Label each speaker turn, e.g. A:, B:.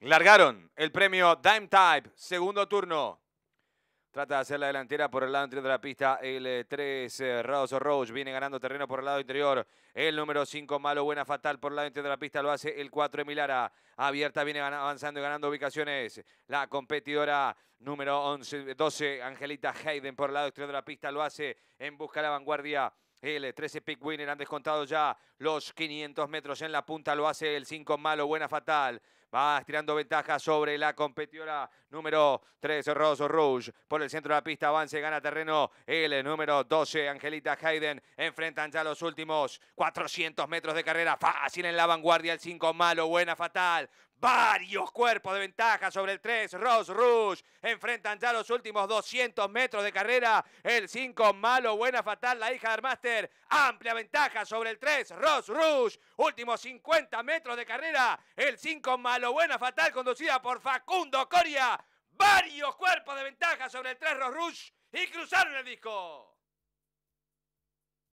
A: Largaron el premio Dime Type, segundo turno. Trata de hacer la delantera por el lado interior de la pista. El 3, Rados rose viene ganando terreno por el lado interior. El número 5, Malo Buena Fatal, por el lado interior de la pista. Lo hace el 4, Emilara. Abierta, viene avanzando y ganando ubicaciones. La competidora número 11, 12, Angelita Hayden, por el lado exterior de la pista. Lo hace en busca de la vanguardia. El 13 eh, Pick Winner han descontado ya los 500 metros en la punta. Lo hace el 5 Malo Buena Fatal. Va estirando ventaja sobre la competidora número 3, Rose Rouge. Por el centro de la pista avance, gana terreno el número 12, Angelita Hayden. Enfrentan ya los últimos 400 metros de carrera. Fácil en la vanguardia el 5, malo, buena, fatal. Varios cuerpos de ventaja sobre el 3, Rose Rouge. Enfrentan ya los últimos 200 metros de carrera. El 5, malo, buena, fatal, la hija de Armaster, Amplia ventaja sobre el 3, Rose Rouge. Últimos 50 metros de carrera. El 5, malo lo buena fatal conducida por Facundo Coria. Varios cuerpos de ventaja sobre el tres Rush. y cruzaron el disco.